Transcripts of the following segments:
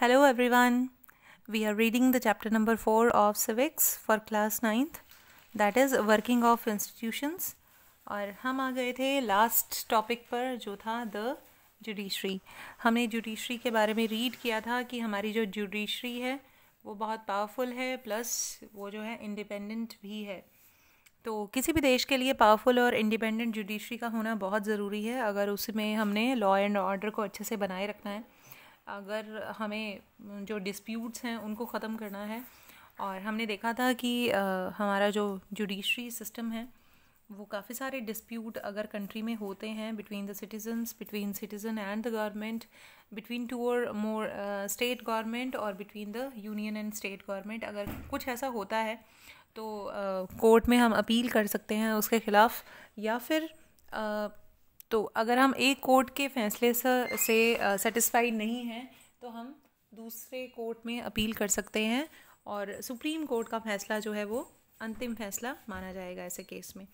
hello everyone we are reading the chapter number four of civics for class ninth that is working of institutions और हम आ गए थे last topic पर जो था द जुडिशरी हमने जुडिशरी के बारे में रीड किया था कि हमारी जो जुडिशरी है वो बहुत पावरफुल है प्लस वो जो है इंडिपेंडेंट भी है तो किसी भी देश के लिए पावरफुल और इंडिपेंडेंट जुडिशरी का होना बहुत ज़रूरी है अगर उसमें हमने लॉ एंड ऑर्डर को अच्छे से बनाए रखना है अगर हमें जो डिस्प्यूट्स हैं उनको ख़त्म करना है और हमने देखा था कि आ, हमारा जो जुडिशरी सिस्टम है वो काफ़ी सारे डिस्प्यूट अगर कंट्री में होते हैं between the citizens between citizen and the government between two और मोर स्टेट गवर्नमेंट और between the union and state government अगर कुछ ऐसा होता है तो कोर्ट uh, में हम अपील कर सकते हैं उसके ख़िलाफ़ या फिर uh, तो अगर हम एक कोर्ट के फैसले से सेटिस्फाइड नहीं हैं तो हम दूसरे कोर्ट में अपील कर सकते हैं और सुप्रीम कोर्ट का फैसला जो है वो अंतिम फैसला माना जाएगा ऐसे केस में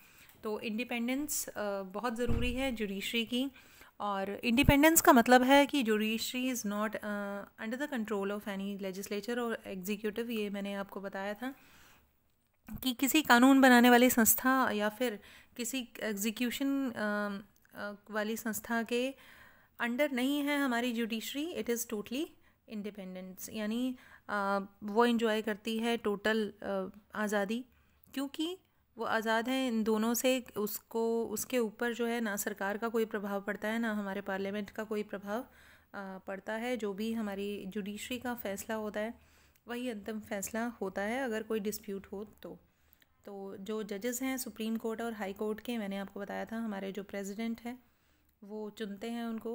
तो इंडिपेंडेंस बहुत ज़रूरी है जुडिशरी की और इंडिपेंडेंस का मतलब है कि judiciary is not under the control of any legislature और एग्जीक्यूटिव ये मैंने आपको बताया था कि किसी कानून बनाने वाली संस्था या फिर किसी एग्जीक्यूशन वाली संस्था के अंडर नहीं है हमारी judiciary it is totally independence यानी वो इन्जॉय करती है टोटल आज़ादी क्योंकि वो आज़ाद हैं इन दोनों से उसको उसके ऊपर जो है ना सरकार का कोई प्रभाव पड़ता है ना हमारे पार्लियामेंट का कोई प्रभाव पड़ता है जो भी हमारी जुडिशरी का फ़ैसला होता है वही अंतिम फ़ैसला होता है अगर कोई डिस्प्यूट हो तो तो जो जजेस हैं सुप्रीम कोर्ट और हाई कोर्ट के मैंने आपको बताया था हमारे जो प्रेसिडेंट हैं वो चुनते हैं उनको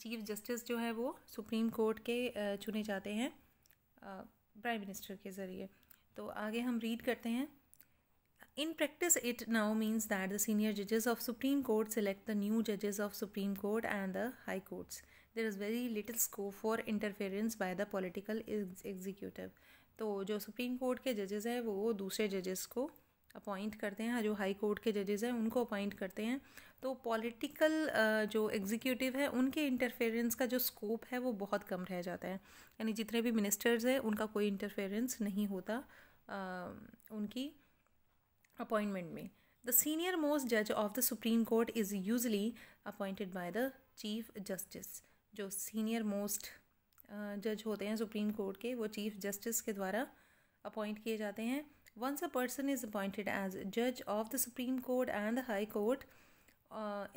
चीफ जस्टिस जो है वो सुप्रीम कोर्ट के चुने जाते हैं प्राइम मिनिस्टर के ज़रिए तो आगे हम रीड करते हैं in practice it now means that the senior जजेस of Supreme court select the new जजेस of Supreme Court and the high courts there is very little scope for interference by the political executive तो जो supreme court के जजेज़ हैं वो दूसरे जजेस को अपॉइंट करते हैं जो हाई कोर्ट के जजेज़ हैं उनको अपॉइंट करते हैं तो पॉलिटिकल जो एग्जीक्यूटिव है उनके इंटरफेरेंस का जो स्कोप है वो बहुत कम रह जाता है यानी जितने भी मिनिस्टर्स हैं उनका कोई इंटरफेरेंस नहीं होता आ, उनकी अपॉइंटमेंट में द सीनियर मोस्ट जज of the Supreme Court is usually appointed by the Chief Justice जो सीनियर मोस्ट जज होते हैं सुप्रीम कोर्ट के वो चीफ जस्टिस के द्वारा अपॉइंट किए जाते हैं once a person is appointed as जज of the Supreme Court and the High Court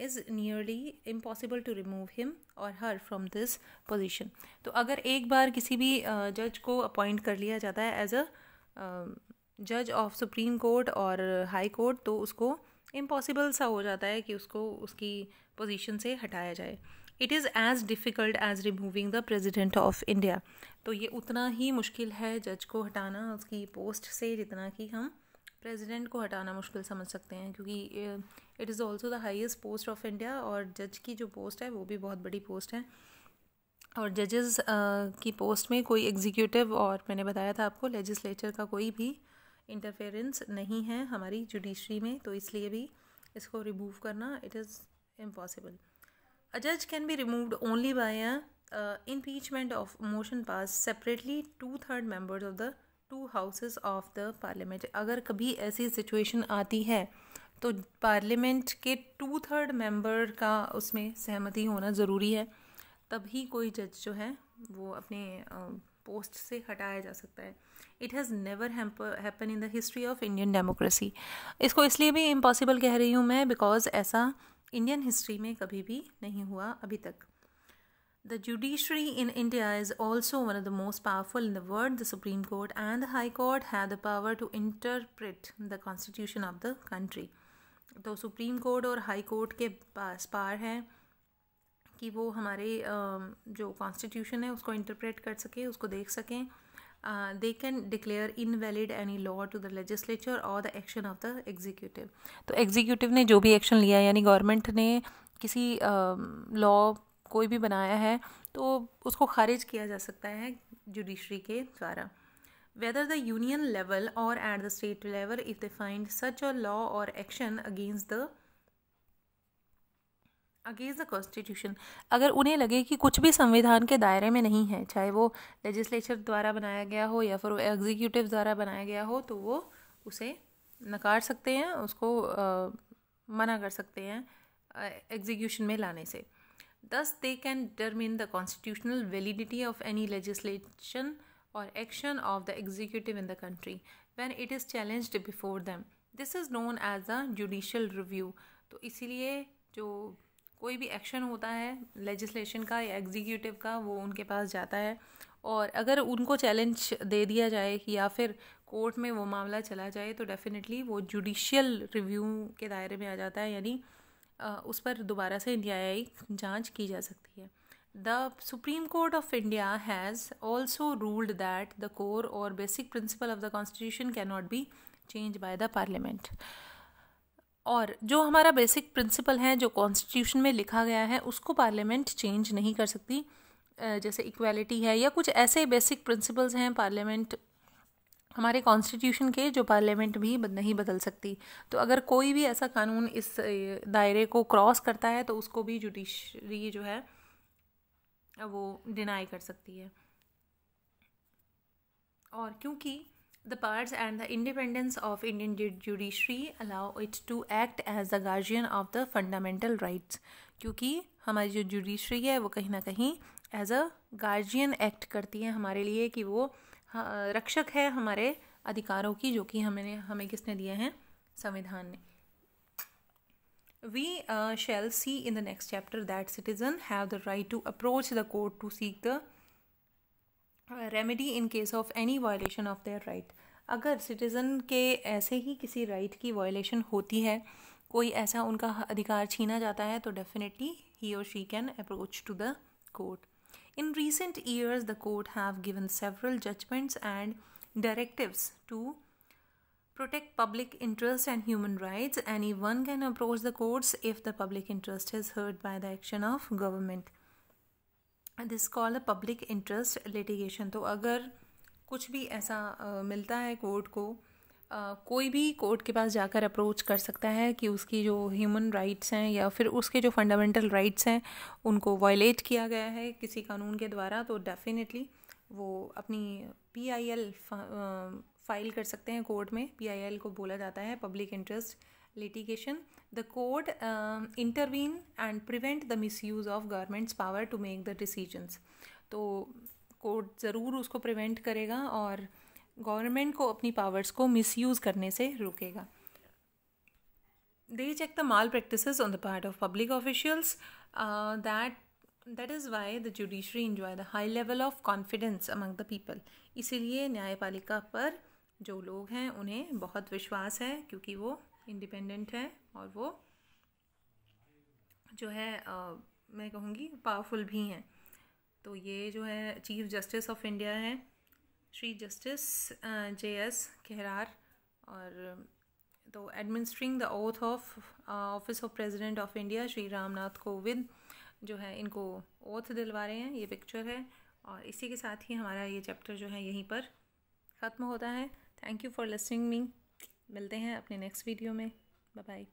is nearly impossible to remove him और हर फ्रॉम दिस पोजिशन तो अगर एक बार किसी भी जज uh, को अपॉइंट कर लिया जाता है एज अ जज ऑफ सुप्रीम कोर्ट और हाई कोर्ट तो उसको इम्पॉसिबल सा हो जाता है कि उसको उसकी पोजिशन से हटाया जाए it is as difficult as removing the President of India तो ये उतना ही मुश्किल है जज को हटाना उसकी पोस्ट से जितना कि हम प्रेसिडेंट को हटाना मुश्किल समझ सकते हैं क्योंकि it is also the highest post of India और जज की जो पोस्ट है वो भी बहुत बड़ी पोस्ट है और जजेस uh, की पोस्ट में कोई एग्जीक्यूटिव और मैंने बताया था आपको लेजिस्लेचर का कोई भी इंटरफेरेंस नहीं है हमारी जुडिशरी में तो इसलिए भी इसको रिमूव करना it is impossible A judge can be removed only by a uh, impeachment of motion passed separately two third members of the two houses of the Parliament अगर कभी ऐसी सिचुएशन आती है तो पार्लियामेंट के टू थर्ड मेंबर का उसमें सहमति होना ज़रूरी है तभी कोई जज जो है वो अपने पोस्ट से हटाया जा सकता है it has never happen in the history of Indian democracy इसको इसलिए भी इम्पॉसिबल कह रही हूँ मैं बिकॉज़ ऐसा इंडियन हिस्ट्री में कभी भी नहीं हुआ अभी तक the judiciary in India is also one of the most powerful in the world the Supreme Court and the High Court है the power to interpret the constitution of the country तो Supreme Court और High Court के पास पार है कि वो हमारे जो कॉन्स्टिट्यूशन है उसको इंटरप्रेट कर सकें उसको देख सकें they can declare in invalid any law to the legislature or the action of the executive तो एग्जीक्यूटिव ने जो भी एक्शन लिया यानी गवर्नमेंट ने किसी लॉ um, uh, कोई भी बनाया है तो उसको खारिज किया जा सकता है जुडिशरी के द्वारा whether the union level or at the state level if they find such a law or action against the against the constitution अगर उन्हें लगे कि कुछ भी संविधान के दायरे में नहीं है चाहे वो लेजिस्लेचर द्वारा बनाया गया हो या फिर वो एग्जीक्यूटिव द्वारा बनाया गया हो तो वो उसे नकार सकते हैं उसको आ, मना कर सकते हैं एग्जीक्यूशन में लाने से thus they can determine the constitutional validity of any legislation or action of the executive in the country when it is challenged before them this is known as a judicial review तो इसीलिए जो कोई भी action होता है legislation का या executive का वो उनके पास जाता है और अगर उनको चैलेंज दे दिया जाए या फिर कोर्ट में वो मामला चला जाए तो डेफिनेटली वो जुडिशियल रिव्यू के दायरे में आ जाता है यानी उस पर दोबारा से न्यायिक जांच की जा सकती है supreme court of India has also ruled that the core or basic principle of the constitution constitution cannot be change by the parliament और जो हमारा बेसिक प्रिंसिपल है जो कॉन्स्टिट्यूशन में लिखा गया है उसको पार्लियामेंट चेंज नहीं कर सकती जैसे इक्वालिटी है या कुछ ऐसे बेसिक प्रिंसिपल्स हैं पार्लियामेंट हमारे कॉन्स्टिट्यूशन के जो पार्लियामेंट भी नहीं बदल सकती तो अगर कोई भी ऐसा कानून इस दायरे को क्रॉस करता है तो उसको भी जुडिशरी जो है वो डिनाई कर सकती है और क्योंकि The powers and the independence of Indian judiciary allow it to act as the guardian of the fundamental rights क्योंकि हमारी जो जुडिशरी है वो कहीं ना कहीं एज अ गार्जियन एक्ट करती है हमारे लिए कि वो रक्षक है हमारे अधिकारों की जो कि हमें हमें किसने दिए हैं संविधान ने we uh, shall see in the next chapter that citizen have the right to approach the court to seek the remedy in case of any violation of their right अगर सिटीज़न के ऐसे ही किसी राइट right की violation होती है कोई ऐसा उनका अधिकार छीना जाता है तो डेफिनेटली ही और she can approach to the court in recent years the court have given several judgments and directives to protect public interest and human rights any one can approach the courts if the public interest is hurt by the action of government this call public interest litigation तो अगर कुछ भी ऐसा आ, मिलता है court को आ, कोई भी कोर्ट के पास जाकर अप्रोच कर सकता है कि उसकी जो ह्यूमन राइट्स हैं या फिर उसके जो फंडामेंटल राइट्स हैं उनको वायलेट किया गया है किसी कानून के द्वारा तो डेफिनेटली वो अपनी पी आई एल फाइल कर सकते हैं कोर्ट में पी आई एल को बोला जाता है public interest litigation the court um, intervene and prevent the misuse of government's power to make the decisions तो कोर्ट ज़रूर उसको प्रिवेंट करेगा और गवर्नमेंट को अपनी पावर्स को मिसयूज़ करने से रोकेगा they check the malpractices on the part of public officials uh, that that is why the judiciary enjoy the high level of confidence among the people इसीलिए न्यायपालिका पर जो लोग हैं उन्हें बहुत विश्वास है क्योंकि वो इंडिपेंडेंट है और वो जो है आ, मैं कहूँगी पावरफुल भी हैं तो ये जो है चीफ जस्टिस ऑफ इंडिया है Shri justice J S Khehar और तो administering the oath of office of president of India Shri Ramnath Kovind जो है इनको ओथ दिलवा रहे हैं ये पिक्चर है और इसी के साथ ही हमारा ये चैप्टर जो है यहीं पर ख़त्म होता है thank you for listening me मिलते हैं अपने नेक्स्ट वीडियो में बाय